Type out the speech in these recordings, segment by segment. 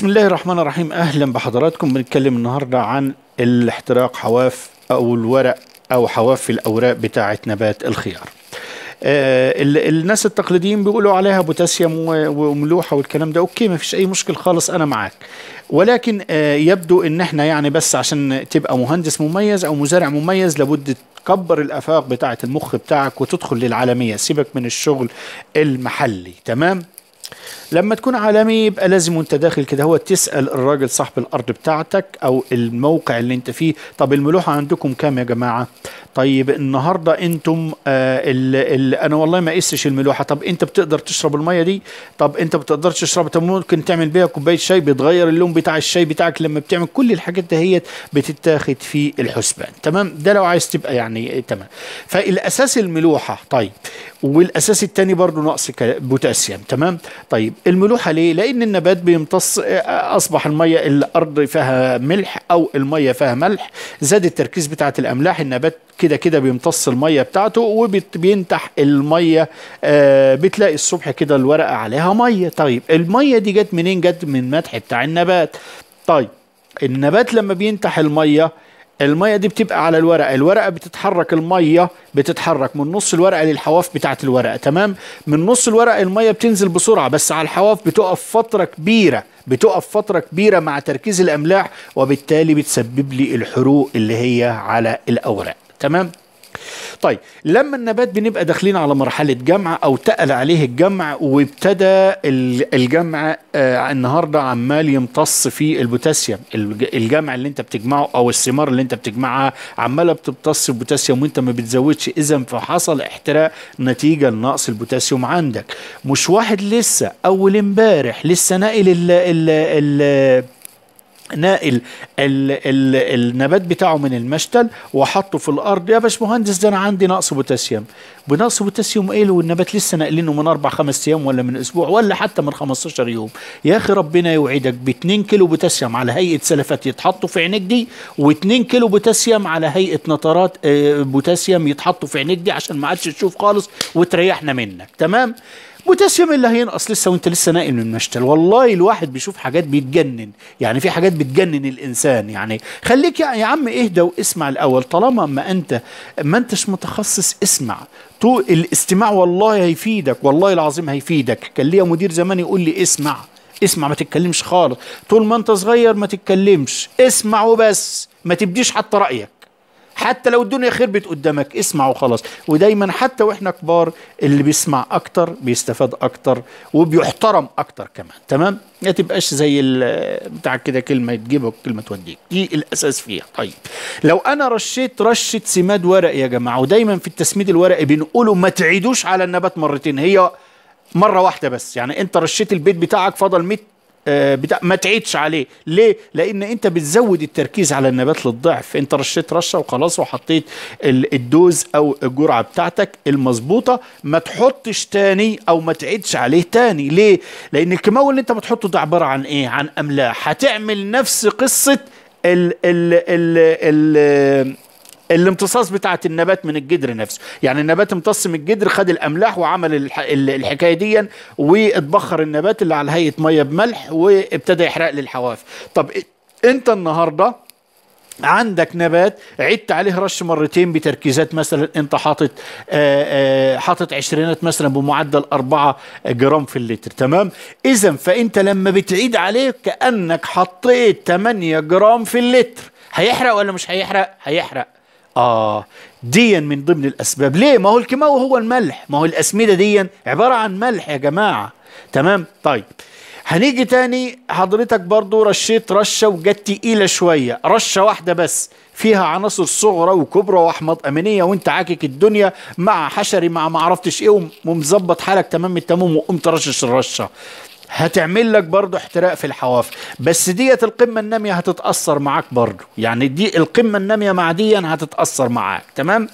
بسم الله الرحمن الرحيم اهلا بحضراتكم بنتكلم النهارده عن الاحتراق حواف او الورق او حواف الاوراق بتاعه نبات الخيار آه الناس التقليديين بيقولوا عليها بوتاسيوم وملوحه والكلام ده اوكي ما فيش اي مشكل خالص انا معاك ولكن آه يبدو ان احنا يعني بس عشان تبقى مهندس مميز او مزارع مميز لابد تكبر الافاق بتاعه المخ بتاعك وتدخل للعالميه سيبك من الشغل المحلي تمام لما تكون عالمي يبقى لازم وانت داخل كده هو تسال الراجل صاحب الارض بتاعتك او الموقع اللي انت فيه طب الملوحه عندكم كام يا جماعه طيب النهارده انتم آه ال انا والله ما قيسش الملوحه طب انت بتقدر تشرب الميه دي طب انت ما بتقدرش تشرب طب ممكن تعمل بيها كوبايه شاي بتغير اللون بتاع الشاي بتاعك لما بتعمل كل الحاجات دهيت بتتاخد في الحسبان تمام ده لو عايز تبقى يعني آه، تمام فالاساس الملوحه طيب والاساس الثاني برضه نقص بوتاسيوم تمام طيب الملوحة ليه؟ لأن النبات بيمتص أصبح المية الأرض فيها ملح أو المية فيها ملح زاد التركيز بتاعة الأملاح النبات كده كده بيمتص المية بتاعته وبينتح المية آه، بتلاقي الصبح كده الورقة عليها مية طيب المية دي جت منين؟ جت من مدح بتاع النبات طيب النبات لما بينتح المية المية دي بتبقى على الورقة الورقة بتتحرك المية بتتحرك من نص الورقة للحواف بتاعة الورقة تمام من نص الورقة المية بتنزل بسرعة بس على الحواف بتقف فترة كبيرة بتقف فترة كبيرة مع تركيز الأملاح وبالتالي بتسبب لي الحروق اللي هي على الأوراق تمام طيب لما النبات بنبقى داخلين على مرحله جمع او تقل عليه الجمع وابتدى الجمع آه، النهارده عمال يمتص فيه البوتاسيوم الجمع اللي انت بتجمعه او الثمار اللي انت بتجمعها عماله بتمتص البوتاسيوم وانت ما بتزودش اذا فحصل احتراق نتيجه لنقص البوتاسيوم عندك مش واحد لسه اول امبارح لسه ناقل ال ال ال ناقل ال ال النبات بتاعه من المشتل وحطه في الارض يا باشمهندس ده انا عندي نقص بوتاسيوم بنقص بوتاسيوم ايه لو النبات لسه ناقلينه من اربع خمس ايام ولا من اسبوع ولا حتى من 15 يوم يا اخي ربنا يوعدك ب 2 كيلو بوتاسيوم على هيئه سلفات يتحطوا في عينيك دي و2 كيلو بوتاسيوم على هيئه نترات آه، بوتاسيوم يتحطوا في عينيك دي عشان ما عادش تشوف خالص وتريحنا منك تمام بوتاسيوم اللي هينقص لسه وانت لسه نائم من المشتل والله الواحد بيشوف حاجات بيتجنن يعني في حاجات بتجنن الانسان يعني خليك يا عم اهدى واسمع الاول طالما ما انت ما انتش متخصص اسمع تو الاستماع والله هيفيدك والله العظيم هيفيدك كان ليا مدير زمان يقول لي اسمع اسمع ما تتكلمش خالص طول ما انت صغير ما تتكلمش اسمع وبس ما تبديش حتى رايك حتى لو الدنيا خربت قدامك اسمع وخلاص ودايما حتى واحنا كبار اللي بيسمع اكتر بيستفاد اكتر وبيحترم اكتر كمان تمام ما تبقاش زي بتاع كده كلمه تجيبك كلمه توديك دي الاساس فيها طيب لو انا رشيت رشه سماد ورق يا جماعه ودايما في التسميد الورقي بنقوله ما تعيدوش على النبات مرتين هي مره واحده بس يعني انت رشيت البيت بتاعك فضل 100 آه، بتاع ما تعيدش عليه ليه لان انت بتزود التركيز على النبات للضعف انت رشيت رشه وخلاص وحطيت الدوز او الجرعه بتاعتك المظبوطه ما تحطش تاني او ما تعيدش عليه تاني ليه لان الكيماوي اللي انت بتحطه ده عباره عن ايه عن املاح هتعمل نفس قصه ال ال ال ال الامتصاص بتاعه النبات من الجدر نفسه يعني النبات امتص من الجدر خد الاملاح وعمل الحكايه دي واتبخر النبات اللي على هيئه ميه بملح وابتدى يحرق للحواف طب انت النهارده عندك نبات عدت عليه رش مرتين بتركيزات مثلا انت حاطط حاطط عشرينات مثلا بمعدل 4 جرام في اللتر تمام اذا فانت لما بتعيد عليه كانك حطيت 8 جرام في اللتر هيحرق ولا مش هيحرق هيحرق آه ديا من ضمن الأسباب ليه ما هو الكيماوي هو الملح ما هو الأسمدة ديا عبارة عن ملح يا جماعة تمام طيب هنيجي تاني حضرتك برضو رشيت رشة وجت تقيلة شوية رشة واحدة بس فيها عناصر صغرى وكبرى واحماض امينيه وانت عاكك الدنيا مع حشري مع ما عرفتش ايه ومظبط حالك تمام التمام وقمت رشش الرشه هتعمل لك برضه احتراق في الحواف بس ديت القمة النامية هتتأثر معاك برضه يعني دي القمة النامية مع دي هتتأثر معاك تمام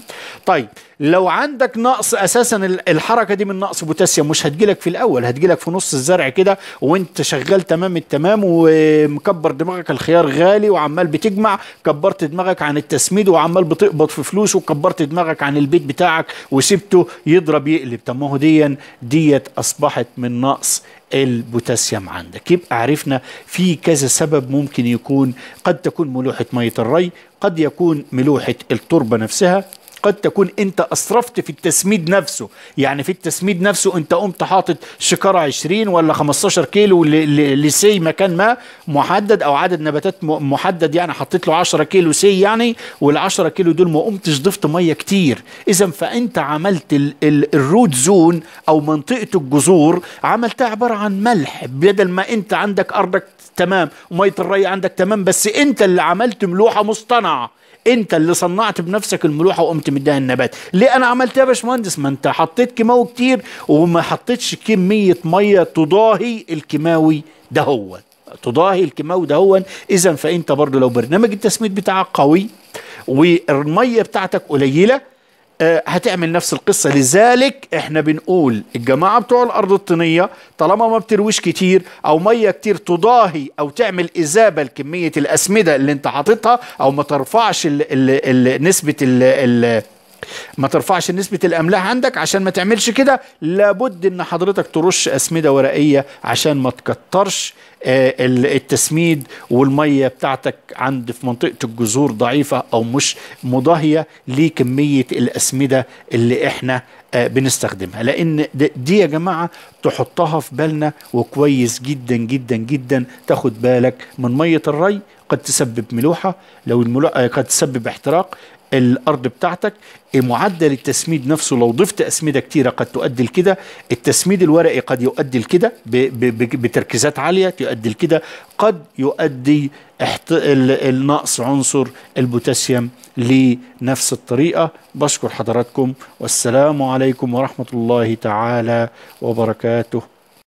طيب لو عندك نقص اساسا الحركه دي من نقص بوتاسيوم مش هتجيلك في الاول هتجيلك في نص الزرع كده وانت شغال تمام التمام ومكبر دماغك الخيار غالي وعمال بتجمع كبرت دماغك عن التسميد وعمال بتقبض في فلوس وكبرت دماغك عن البيت بتاعك وسبته يضرب يقلب طب ما هو ديا ديت اصبحت من نقص البوتاسيوم عندك يبقى عرفنا في كذا سبب ممكن يكون قد تكون ملوحة مية الري قد يكون ملوحة التربة نفسها قد تكون انت اسرفت في التسميد نفسه يعني في التسميد نفسه انت قمت حاطط شكاره 20 ولا 15 كيلو لسي مكان ما محدد او عدد نباتات محدد يعني حطيت له 10 كيلو سي يعني وال10 كيلو دول ما قمتش ضفت ميه كتير اذا فانت عملت ال الروت زون او منطقه الجذور عملتها عباره عن ملح بدل ما انت عندك ارضك تمام وميه الري عندك تمام بس انت اللي عملت ملوحه مصطنعه انت اللي صنعت بنفسك الملوحه وقمت مديها النبات ليه انا عملتها يا باشمهندس ما انت حطيت كيماوي كتير وما حطيتش كميه ميه تضاهي الكيماوي دهون تضاهي الكيماوي دهون اذا فانت برضو لو برنامج التسميد بتاعك قوي والميه بتاعتك قليله آه، هتعمل نفس القصة لذلك احنا بنقول الجماعة بتوع الأرض الطينية طالما ما بترويش كتير أو مية كتير تضاهي أو تعمل إذابة لكمية الأسمدة اللي انت حاططها أو ما ترفعش الـ الـ الـ نسبة الـ الـ ما ترفعش نسبة الأملاح عندك عشان ما تعملش كده لابد إن حضرتك ترش أسمدة ورقية عشان ما تكترش آه، التسميد والمية بتاعتك عند في منطقة الجذور ضعيفة أو مش مضاهية لكمية الأسمدة اللي إحنا آه، بنستخدمها لان دي يا جماعه تحطها في بالنا وكويس جدا جدا جدا تاخد بالك من ميه الري قد تسبب ملوحه لو الملوحه آه، قد تسبب احتراق الارض بتاعتك إيه، معدل التسميد نفسه لو ضفت اسمده كتيره قد تؤدي لكده التسميد الورقي قد يؤدي لكده بتركيزات عاليه تؤدي لكده قد يؤدي احت... النقص عنصر البوتاسيوم لنفس الطريقه بشكر حضراتكم والسلام عليكم ورحمه الله تعالى وبركاته